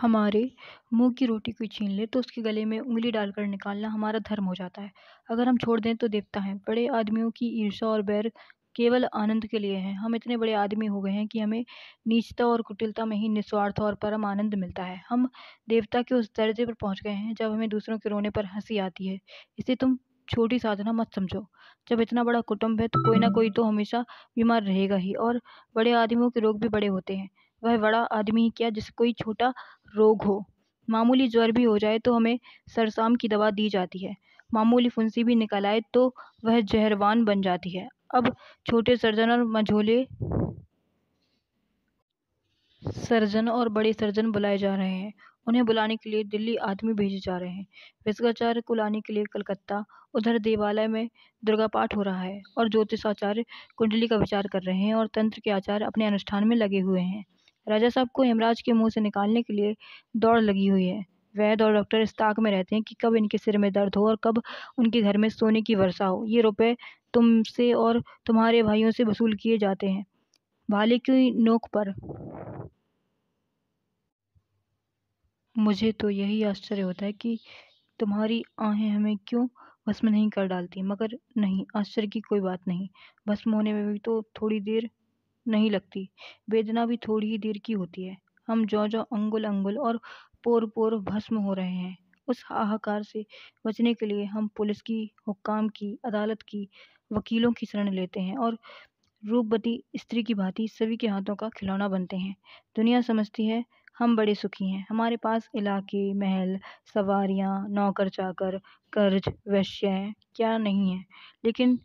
हमारे मुँह की रोटी को छीन ले तो उसके गले में उंगली डालकर निकालना हमारा धर्म हो जाता है अगर हम छोड़ दें तो देवता हैं बड़े आदमियों की ईर्षा और बैर केवल आनंद के लिए हैं हम इतने बड़े आदमी हो गए हैं कि हमें नीचता और कुटिलता में ही निस्वार्थ और परम आनंद मिलता है हम देवता के उस दर्जे पर पहुंच गए हैं जब हमें दूसरों के रोने पर हंसी आती है इसे तुम छोटी साधना मत समझो जब इतना बड़ा कुटुंब है तो कोई ना कोई तो हमेशा बीमार रहेगा ही और बड़े आदमियों के रोग भी बड़े होते हैं वह बड़ा आदमी क्या जैसे कोई छोटा रोग हो मामूली ज्वर भी हो जाए तो हमें सरसाम की दवा दी जाती है मामूली फुंसी भी निकल आए तो वह जहरवान बन जाती है अब छोटे सर्जन और मझोले सर्जन और बड़े सर्जन बुलाए जा रहे हैं उन्हें बुलाने के लिए दिल्ली आदमी भेजे जा रहे हैं विश्वाचार्य को लाने के लिए कलकत्ता उधर देवालय में दुर्गा पाठ हो रहा है और ज्योतिषाचार्य कुंडली का विचार कर रहे हैं और तंत्र के आचार्य अपने अनुष्ठान में लगे हुए हैं राजा साहब को यमराज के मुंह से निकालने के लिए दौड़ लगी हुई है वह और डॉक्टर इस ताक में रहते हैं कि कब इनके सिर में दर्द हो और कब उनके घर में सोने की वर्षा हो ये रुपए तुमसे और तुम्हारे भाइयों से वसूल किए जाते हैं भाले की नोक पर मुझे तो यही आश्चर्य होता है कि तुम्हारी आहें हमें क्यों भस्म नहीं कर डालती मगर नहीं आश्चर्य की कोई बात नहीं भस्म होने में भी तो थोड़ी देर नहीं लगती वेदना भी थोड़ी ही देर की होती है हम जो जो अंगुल अंगुल और पोर पोर भस्म हो रहे हैं उस हाहाकार से बचने के लिए हम पुलिस की हुक्काम की अदालत की वकीलों की शरण लेते हैं और रूपवती स्त्री की भांति सभी के हाथों का खिलौना बनते हैं दुनिया समझती है हम बड़े सुखी हैं हमारे पास इलाके महल सवारियाँ नौकर चाकर कर्ज वैश्य क्या नहीं है लेकिन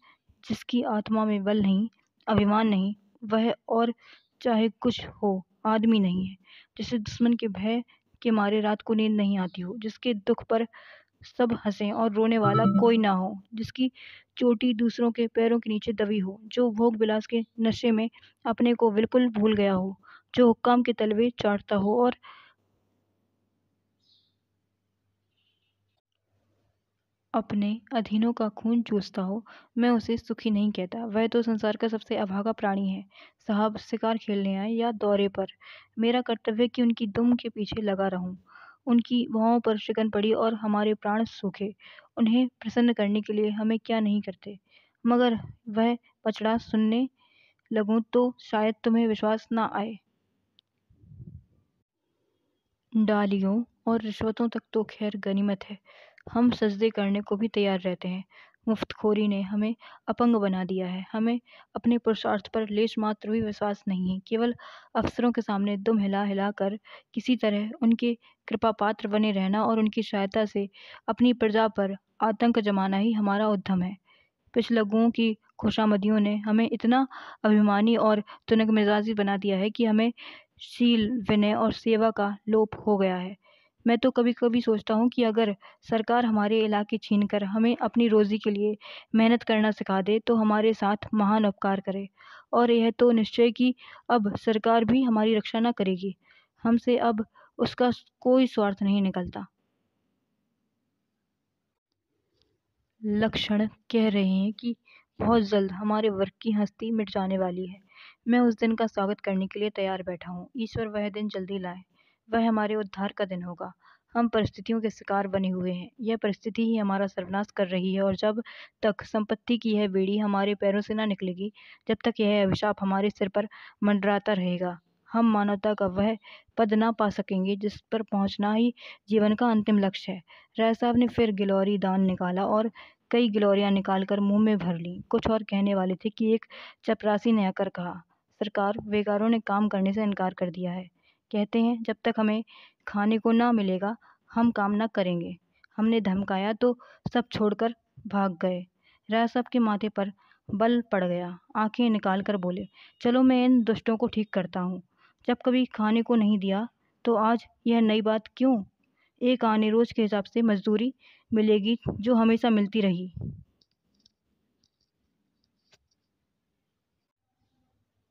जिसकी आत्मा में बल नहीं अभिमान नहीं वह और चाहे कुछ हो आदमी नहीं है जिसे दुश्मन के भय के मारे रात को नींद नहीं आती हो जिसके दुख पर सब हंसे और रोने वाला कोई ना हो जिसकी चोटी दूसरों के पैरों के नीचे दबी हो जो भोग बिलास के नशे में अपने को बिल्कुल भूल गया हो जो हुक्काम के तलवे चाटता हो और अपने अधीनों का खून चूसता हो मैं उसे सुखी नहीं कहता वह तो संसार का सबसे अभागा प्राणी है साहब शिकार खेलने आए या दौरे पर मेरा कर्तव्य कि उनकी दुम के पीछे लगा रहूं उनकी भावों पर शिकन पड़ी और हमारे प्राण सूखे उन्हें प्रसन्न करने के लिए हमें क्या नहीं करते मगर वह पचड़ा सुनने लगूं तो शायद तुम्हें विश्वास ना आए डालियों और रिश्वतों तक तो खैर गनीमत है हम सजदे करने को भी तैयार रहते हैं मुफ्तखोरी ने हमें अपंग बना दिया है हमें अपने पुरुषार्थ पर लेश मात्र भी विश्वास नहीं है केवल अफसरों के सामने दुम हिला हिला कर किसी तरह उनके कृपा पात्र बने रहना और उनकी सहायता से अपनी प्रजा पर आतंक जमाना ही हमारा उद्यम है पिछलगुओं की खुशामदियों ने हमें इतना अभिमानी और तुनक मिजाजी बना दिया है कि हमें शील विनय और सेवा का लोप हो गया है मैं तो कभी कभी सोचता हूँ कि अगर सरकार हमारे इलाके छीन कर हमें अपनी रोज़ी के लिए मेहनत करना सिखा दे तो हमारे साथ महान उपकार करे और यह तो निश्चय कि अब सरकार भी हमारी रक्षा न करेगी हमसे अब उसका कोई स्वार्थ नहीं निकलता लक्षण कह रहे हैं कि बहुत जल्द हमारे वर्ग की हस्ती मिट जाने वाली है मैं उस दिन का स्वागत करने के लिए तैयार बैठा हूँ ईश्वर वह दिन जल्दी लाए वह हमारे उद्धार का दिन होगा हम परिस्थितियों के शिकार बने हुए हैं यह परिस्थिति ही हमारा सर्वनाश कर रही है और जब तक संपत्ति की यह बेड़ी हमारे पैरों से ना निकलेगी जब तक यह अभिशाप हमारे सिर पर मंडराता रहेगा हम मानवता का वह पद ना पा सकेंगे जिस पर पहुंचना ही जीवन का अंतिम लक्ष्य है राय साहब ने फिर गिलौरी दान निकाला और कई गिलौरियाँ निकालकर मुंह में भर ली कुछ और कहने वाले थे कि एक चपरासी ने आकर कहा सरकार बेकारों ने काम करने से इनकार कर दिया है कहते हैं जब तक हमें खाने को ना मिलेगा हम काम ना करेंगे हमने धमकाया तो सब छोड़कर भाग गए राय साहब के माथे पर बल पड़ गया आंखें निकाल कर बोले चलो मैं इन दुष्टों को ठीक करता हूँ जब कभी खाने को नहीं दिया तो आज यह नई बात क्यों एक आने रोज के हिसाब से मजदूरी मिलेगी जो हमेशा मिलती रही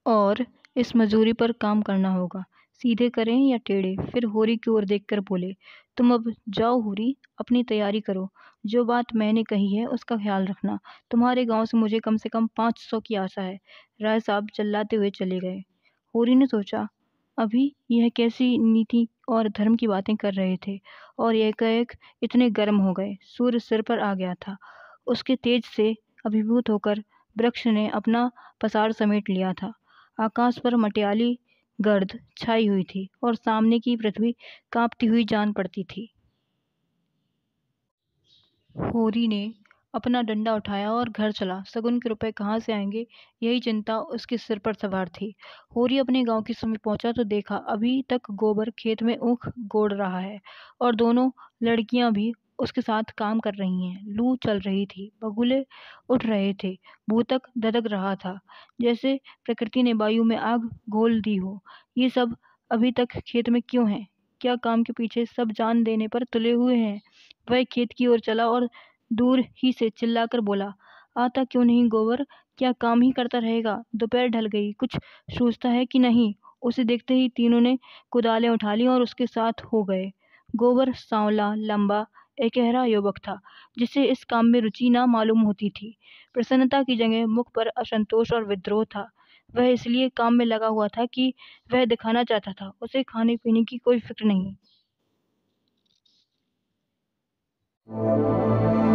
और इस मजूरी पर काम करना होगा सीधे करें या टेढ़े फिर होरी की ओर देखकर बोले तुम अब जाओ होरी अपनी तैयारी करो जो बात मैंने कही है उसका ख्याल रखना तुम्हारे गांव से मुझे कम से कम पाँच सौ की आशा है राय साहब चिल्लाते हुए चले गए होरी ने सोचा अभी यह कैसी नीति और धर्म की बातें कर रहे थे और एक एक इतने गर्म हो गए सूर्य सिर पर आ गया था उसके तेज से अभिभूत होकर वृक्ष ने अपना पसार समेट लिया था आकाश पर मटियाली गर्द छाई हुई थी और सामने की पृथ्वी कांपती हुई जान पड़ती थी होरी ने अपना डंडा उठाया और घर चला सगुन के रुपए कहाँ से आएंगे यही चिंता उसके सिर पर सवार थी होरी अपने गांव के समीप पहुंचा तो देखा अभी तक गोबर खेत में ऊख गोड़ रहा है और दोनों लड़कियां भी उसके साथ काम कर रही हैं लू चल रही थी बगुले उठ रहे थे भूतक धधक रहा था जैसे प्रकृति ने वायु में आग घोल दी हो ये सब अभी तक खेत में क्यों हैं क्या काम के पीछे सब जान देने पर तुले हुए हैं वह खेत की ओर चला और दूर ही से चिल्लाकर बोला आता क्यों नहीं गोबर क्या काम ही करता रहेगा दोपहर ढल गई कुछ सोचता है कि नहीं उसे देखते ही तीनों ने कुदालें उठा ली और उसके साथ हो गए गोबर सांवला लंबा एक गहरा युवक था जिसे इस काम में रुचि ना मालूम होती थी प्रसन्नता की जगह मुख पर असंतोष और विद्रोह था वह इसलिए काम में लगा हुआ था कि वह दिखाना चाहता था उसे खाने पीने की कोई फिक्र नहीं